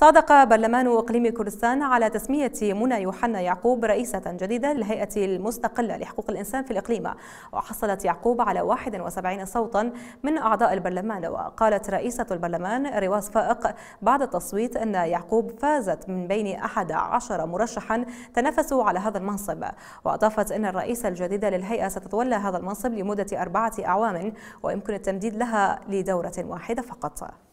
صادق برلمان اقليم كردستان على تسميه منى يوحنا يعقوب رئيسه جديده للهيئه المستقله لحقوق الانسان في الاقليم وحصلت يعقوب على 71 صوتا من اعضاء البرلمان وقالت رئيسه البرلمان رواز فائق بعد التصويت ان يعقوب فازت من بين 11 مرشحا تنافسوا على هذا المنصب واضافت ان الرئيسه الجديده للهيئه ستتولى هذا المنصب لمده اربعه اعوام ويمكن التمديد لها لدوره واحده فقط